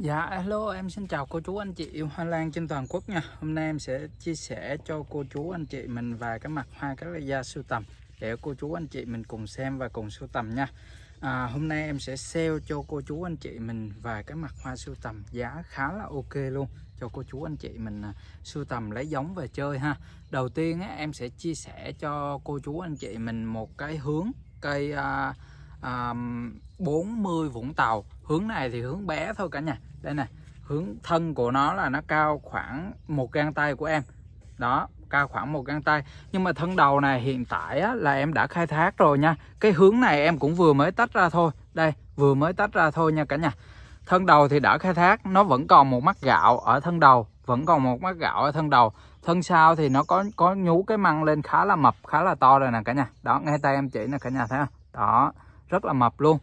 Dạ hello em xin chào cô chú anh chị yêu hoa lan trên toàn quốc nha Hôm nay em sẽ chia sẻ cho cô chú anh chị mình vài cái mặt hoa các loại da sưu tầm Để cô chú anh chị mình cùng xem và cùng sưu tầm nha à, Hôm nay em sẽ sale cho cô chú anh chị mình vài cái mặt hoa sưu tầm giá khá là ok luôn Cho cô chú anh chị mình à, sưu tầm lấy giống về chơi ha Đầu tiên á, em sẽ chia sẻ cho cô chú anh chị mình một cái hướng cây à, à, 40 Vũng Tàu hướng này thì hướng bé thôi cả nhà đây này hướng thân của nó là nó cao khoảng một gang tay của em đó cao khoảng một gang tay nhưng mà thân đầu này hiện tại á, là em đã khai thác rồi nha cái hướng này em cũng vừa mới tách ra thôi đây vừa mới tách ra thôi nha cả nhà thân đầu thì đã khai thác nó vẫn còn một mắt gạo ở thân đầu vẫn còn một mắt gạo ở thân đầu thân sau thì nó có có nhú cái măng lên khá là mập khá là to rồi nè cả nhà đó ngay tay em chỉ nè cả nhà thấy không đó rất là mập luôn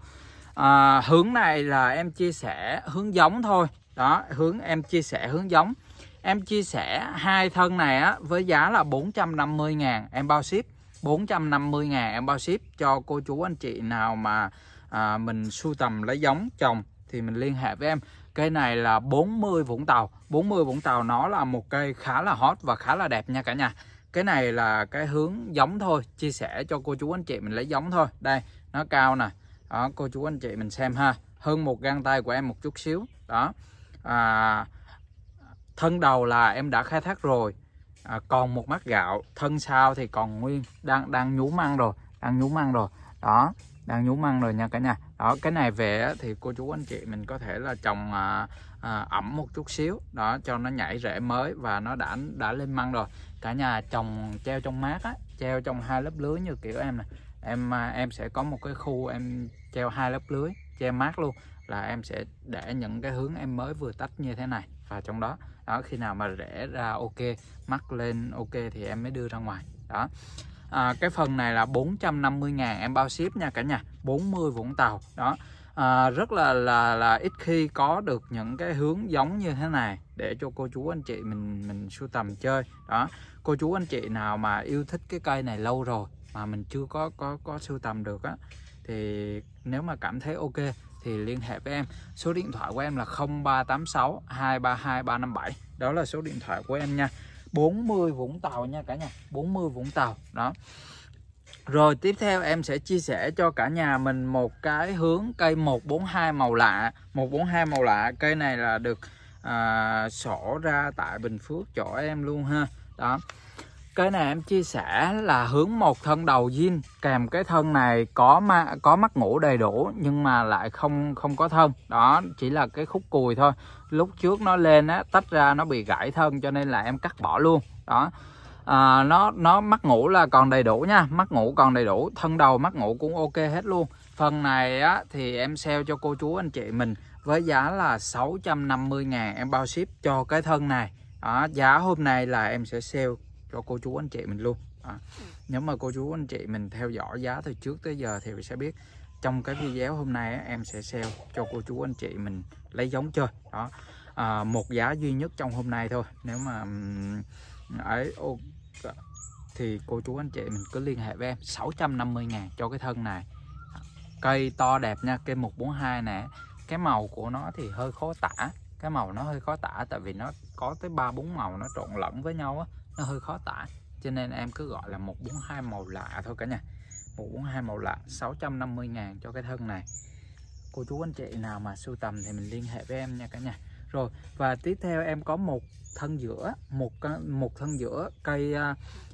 à, hướng này là em chia sẻ hướng giống thôi đó hướng em chia sẻ hướng giống em chia sẻ hai thân này á, với giá là 450 ngàn em bao ship 450 ngàn em bao ship cho cô chú anh chị nào mà à, mình sưu tầm lấy giống trồng thì mình liên hệ với em cây này là 40 Vũng Tàu 40 Vũng Tàu nó là một cây khá là hot và khá là đẹp nha cả nhà cái này là cái hướng giống thôi chia sẻ cho cô chú anh chị mình lấy giống thôi đây nó cao nè đó cô chú anh chị mình xem ha hơn một găng tay của em một chút xíu đó à, thân đầu là em đã khai thác rồi à, còn một mắt gạo thân sau thì còn nguyên đang đang nhúm ăn rồi đang nhúm ăn rồi đó đang nhúm ăn rồi nha cả nhà đó cái này về thì cô chú anh chị mình có thể là trồng à, à, ẩm một chút xíu đó cho nó nhảy rễ mới và nó đã đã lên măng rồi cả nhà trồng treo trong mát á treo trong hai lớp lưới như kiểu em này em à, em sẽ có một cái khu em treo hai lớp lưới che mát luôn là em sẽ để những cái hướng em mới vừa tách như thế này và trong đó đó khi nào mà rẽ ra ok mắc lên ok thì em mới đưa ra ngoài đó à, cái phần này là 450 ngàn em bao ship nha cả nhà 40 Vũng Tàu đó à, rất là là là ít khi có được những cái hướng giống như thế này để cho cô chú anh chị mình mình sưu tầm chơi đó cô chú anh chị nào mà yêu thích cái cây này lâu rồi mà mình chưa có có có sưu tầm được á thì nếu mà cảm thấy ok thì liên hệ với em số điện thoại của em là 0386 232 357 đó là số điện thoại của em nha 40 Vũng Tàu nha cả nhà 40 Vũng Tàu đó rồi tiếp theo em sẽ chia sẻ cho cả nhà mình một cái hướng cây 142 màu lạ 142 màu lạ cây này là được à, sổ ra tại Bình Phước chỗ em luôn ha đó cái này em chia sẻ là hướng một thân đầu zin kèm cái thân này có ma có mắt ngủ đầy đủ nhưng mà lại không không có thân đó chỉ là cái khúc cùi thôi lúc trước nó lên á tách ra nó bị gãy thân cho nên là em cắt bỏ luôn đó à, nó nó mắt ngủ là còn đầy đủ nha mắt ngủ còn đầy đủ thân đầu mắt ngủ cũng ok hết luôn phần này á thì em sale cho cô chú anh chị mình với giá là 650 ngàn em bao ship cho cái thân này đó, giá hôm nay là em sẽ sale cho cô chú anh chị mình luôn à, ừ. nếu mà cô chú anh chị mình theo dõi giá từ trước tới giờ thì mình sẽ biết trong cái video hôm nay em sẽ sale cho cô chú anh chị mình lấy giống chơi đó à, một giá duy nhất trong hôm nay thôi nếu mà ấy thì cô chú anh chị mình cứ liên hệ với em 650 ngàn cho cái thân này cây to đẹp nha cây 142 nè cái màu của nó thì hơi khó tả cái màu nó hơi khó tả tại vì nó có tới ba bốn màu nó trộn lẫn với nhau á nó hơi khó tả cho nên em cứ gọi là 142 màu lạ thôi cả nhà 142 màu lạ 650 ngàn cho cái thân này cô chú anh chị nào mà sưu tầm thì mình liên hệ với em nha cả nhà rồi và tiếp theo em có một thân giữa một một thân giữa cây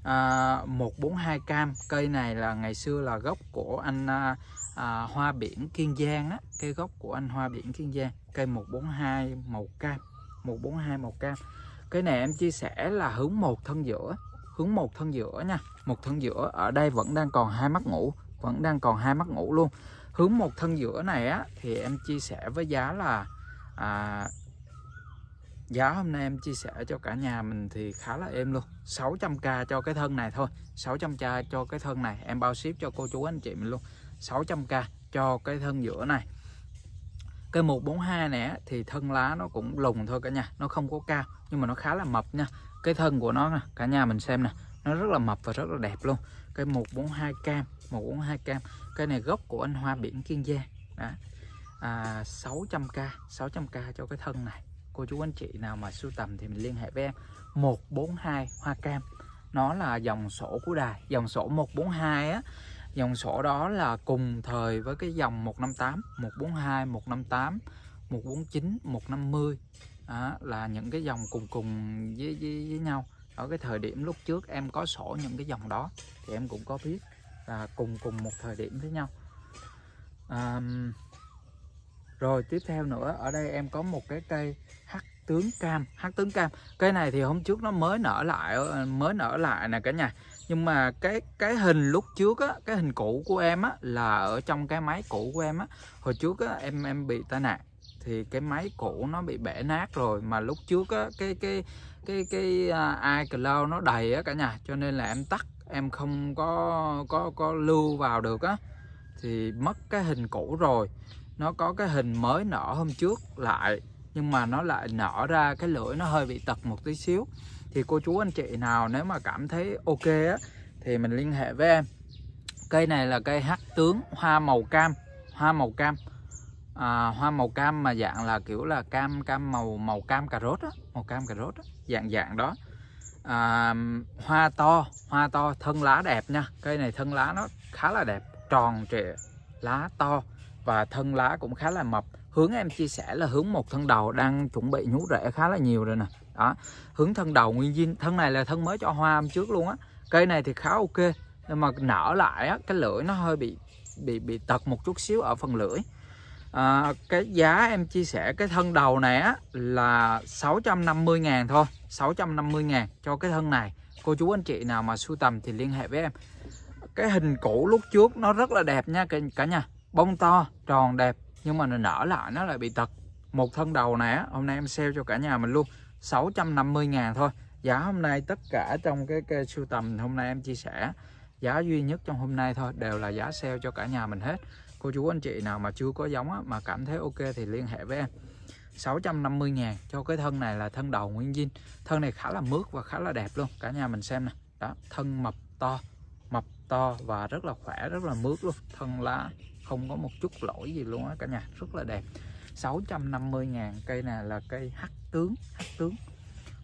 à, 142 à, cam cây này là ngày xưa là gốc của anh à, à, hoa biển Kiên Giang á cây gốc của anh hoa biển Kiên Giang cây 142 màu cam 142 màu cam cái này em chia sẻ là hướng một thân giữa hướng một thân giữa nha một thân giữa ở đây vẫn đang còn hai mắt ngủ vẫn đang còn hai mắt ngủ luôn hướng một thân giữa này á thì em chia sẻ với giá là à, giá hôm nay em chia sẻ cho cả nhà mình thì khá là êm luôn 600k cho cái thân này thôi 600k cho cái thân này em bao ship cho cô chú anh chị mình luôn 600k cho cái thân giữa này cây 142 này thì thân lá nó cũng lùng thôi cả nhà nó không có cao nhưng mà nó khá là mập nha cái thân của nó nè cả nhà mình xem nè nó rất là mập và rất là đẹp luôn cây 142 cam 142 cam cây này gốc của anh hoa biển kiên giang đó à, 600k 600k cho cái thân này cô chú anh chị nào mà sưu tầm thì mình liên hệ với em 142 hoa cam nó là dòng sổ của đài dòng sổ 142 á dòng sổ đó là cùng thời với cái dòng 158 142 158 149 150 đó, là những cái dòng cùng cùng với, với, với nhau ở cái thời điểm lúc trước em có sổ những cái dòng đó thì em cũng có biết là cùng cùng một thời điểm với nhau à, rồi tiếp theo nữa ở đây em có một cái cây hắc tướng cam hắc tướng cam cây này thì hôm trước nó mới nở lại mới nở lại nè cả nhà nhưng mà cái cái hình lúc trước á cái hình cũ của em á là ở trong cái máy cũ của em á hồi trước á em em bị tai nạn thì cái máy cũ nó bị bể nát rồi mà lúc trước á cái cái cái cái uh, iCloud nó đầy á cả nhà cho nên là em tắt em không có có có lưu vào được á thì mất cái hình cũ rồi nó có cái hình mới nở hôm trước lại nhưng mà nó lại nở ra cái lưỡi nó hơi bị tật một tí xíu thì cô chú anh chị nào nếu mà cảm thấy ok á thì mình liên hệ với em cây này là cây hắc tướng hoa màu cam hoa màu cam à, hoa màu cam mà dạng là kiểu là cam cam màu màu cam cà rốt á màu cam cà rốt á dạng dạng đó à, hoa to hoa to thân lá đẹp nha cây này thân lá nó khá là đẹp tròn trịa lá to và thân lá cũng khá là mập hướng em chia sẻ là hướng một thân đầu đang chuẩn bị nhú rễ khá là nhiều rồi nè đó hướng thân đầu nguyên viên thân này là thân mới cho hoa hôm trước luôn á cây này thì khá ok nhưng mà nở lại á cái lưỡi nó hơi bị bị bị tật một chút xíu ở phần lưỡi à, cái giá em chia sẻ cái thân đầu này á là 650 ngàn thôi 650 ngàn cho cái thân này cô chú anh chị nào mà sưu tầm thì liên hệ với em cái hình cũ lúc trước nó rất là đẹp nha cả nhà bông to tròn đẹp nhưng mà nó nở lại nó lại bị tật một thân đầu này á hôm nay em sale cho cả nhà mình luôn 650.000 thôi giá hôm nay tất cả trong cái, cái sưu tầm hôm nay em chia sẻ giá duy nhất trong hôm nay thôi đều là giá sale cho cả nhà mình hết cô chú anh chị nào mà chưa có giống á, mà cảm thấy ok thì liên hệ với em 650 ngàn cho cái thân này là thân đầu nguyên dinh. thân này khá là mướt và khá là đẹp luôn cả nhà mình xem nè đó thân mập to mập to và rất là khỏe rất là mướt luôn thân lá không có một chút lỗi gì luôn á cả nhà rất là đẹp 650 ngàn cây này là cây hắc tướng hắc tướng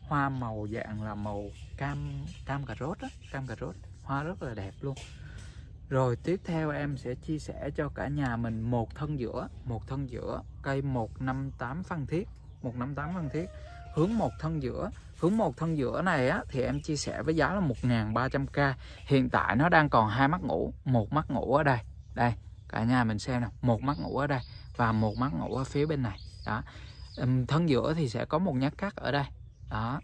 hoa màu dạng là màu cam cam cà rốt đó, cam cà rốt hoa rất là đẹp luôn rồi tiếp theo em sẽ chia sẻ cho cả nhà mình một thân giữa một thân giữa cây 158 phân thiết 158 phân thiết hướng một thân giữa hướng một thân giữa này á, thì em chia sẻ với giá là 1.300k hiện tại nó đang còn hai mắt ngủ một mắt ngủ ở đây đây cả nhà mình xem nào một mắt ngủ ở đây và một mắt ngủ ở phía bên này đó thân giữa thì sẽ có một nhát cắt ở đây đó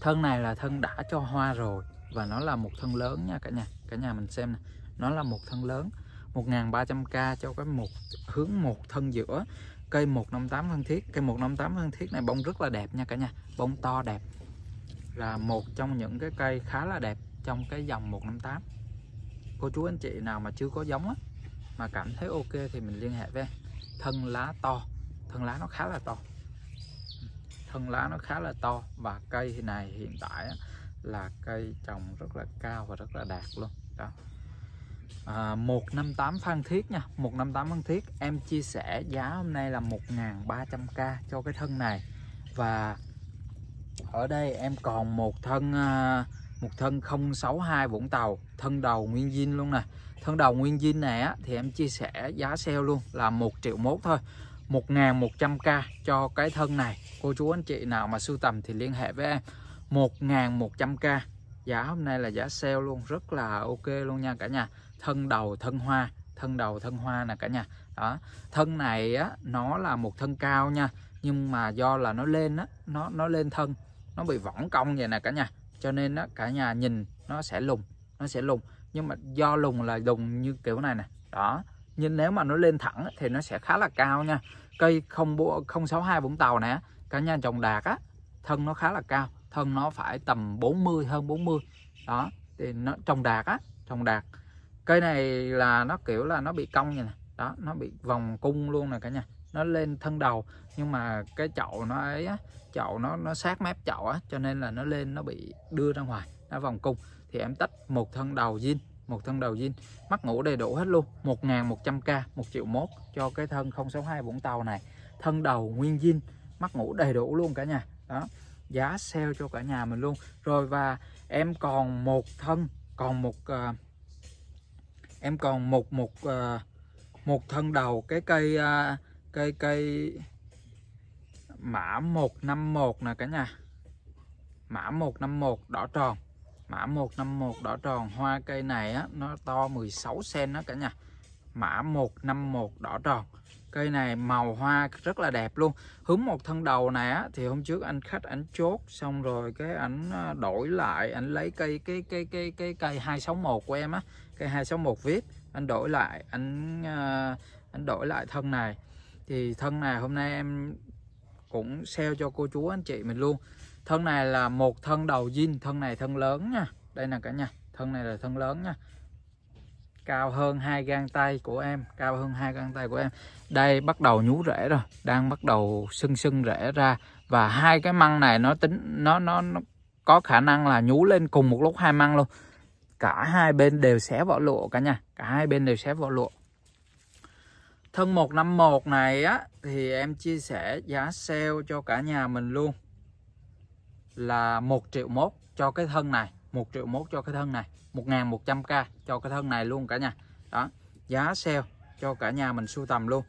thân này là thân đã cho hoa rồi và nó là một thân lớn nha cả nhà cả nhà mình xem này nó là một thân lớn 1300k cho cái một hướng một thân giữa cây 158 thân thiết cây 158 thân thiết này bông rất là đẹp nha cả nhà bông to đẹp là một trong những cái cây khá là đẹp trong cái dòng 158 cô chú anh chị nào mà chưa có giống á mà cảm thấy ok thì mình liên hệ với em thân lá to thân lá nó khá là to thân lá nó khá là to và cây này hiện tại là cây trồng rất là cao và rất là đạt luôn đó à, 158 Phan Thiết nha 158 Phan Thiết em chia sẻ giá hôm nay là 1.300k cho cái thân này và ở đây em còn một thân à, một thân 062 Vũng Tàu thân đầu nguyên zin luôn nè thân đầu nguyên zin này á, thì em chia sẻ giá sale luôn là 1 triệu mốt thôi 1.100k cho cái thân này cô chú anh chị nào mà sưu tầm thì liên hệ với em 1.100k giá hôm nay là giá sale luôn rất là ok luôn nha cả nhà thân đầu thân hoa thân đầu thân hoa nè cả nhà đó thân này á nó là một thân cao nha nhưng mà do là nó lên á nó nó lên thân nó bị võng cong vậy nè cả nhà cho nên á cả nhà nhìn nó sẽ lùng nó sẽ lùng nhưng mà do lùng là lùng như kiểu này này đó nhưng nếu mà nó lên thẳng thì nó sẽ khá là cao nha cây không không sáu hai vũng tàu nè cả nhà trồng đạt á thân nó khá là cao thân nó phải tầm 40 hơn 40 đó thì nó trồng đạt á trồng đạt cây này là nó kiểu là nó bị cong như này đó nó bị vòng cung luôn nè cả nhà nó lên thân đầu nhưng mà cái chậu nó ấy á, chậu nó nó sát mép chậu á cho nên là nó lên nó bị đưa ra ngoài nó vòng cung thì em tách một thân đầu zin một thân đầu zin mắt ngủ đầy đủ hết luôn 1.100k 1 triệu mốt cho cái thân 062 Vũng Tàu này thân đầu nguyên zin mắt ngủ đầy đủ luôn cả nhà đó giá sale cho cả nhà mình luôn rồi và em còn một thân còn một uh, em còn một một uh, một thân đầu cái cây uh, cây cây mã 151 nè cả nhà mã 151 đỏ tròn mã 151 đỏ tròn hoa cây này á, nó to 16 cm đó cả nhà mã 151 đỏ tròn cây này màu hoa rất là đẹp luôn hướng một thân đầu này á, thì hôm trước anh khách ảnh chốt xong rồi cái ảnh à, đổi lại ảnh lấy cây cái cái cây cây cây 261 của em á cây 261 vip anh đổi lại anh à, anh đổi lại thân này thì thân này hôm nay em cũng sale cho cô chú anh chị mình luôn thân này là một thân đầu zin thân này thân lớn nha đây nè cả nhà thân này là thân lớn nha cao hơn hai gang tay của em cao hơn hai gang tay của em đây bắt đầu nhú rễ rồi đang bắt đầu sưng sưng rễ ra và hai cái măng này nó tính nó nó, nó có khả năng là nhú lên cùng một lúc hai măng luôn cả hai bên đều xé vỏ lụa cả nhà cả hai bên đều xé vỏ lụa thân 151 này á thì em chia sẻ giá sale cho cả nhà mình luôn là 1 triệu mốt cho cái thân này 1 triệu mốt cho cái thân này 1.100k cho cái thân này luôn cả nhà đó giá sale cho cả nhà mình sưu tầm luôn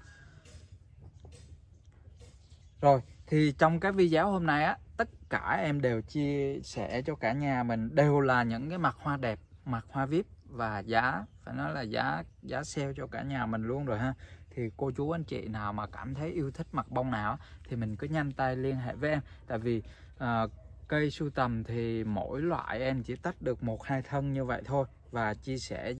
rồi thì trong cái video hôm nay á tất cả em đều chia sẻ cho cả nhà mình đều là những cái mặt hoa đẹp mặt hoa vip và giá phải nói là giá giá sale cho cả nhà mình luôn rồi ha thì cô chú anh chị nào mà cảm thấy yêu thích mặt bông nào thì mình cứ nhanh tay liên hệ với em tại vì à, cây sưu tầm thì mỗi loại em chỉ tách được một hai thân như vậy thôi và chia sẻ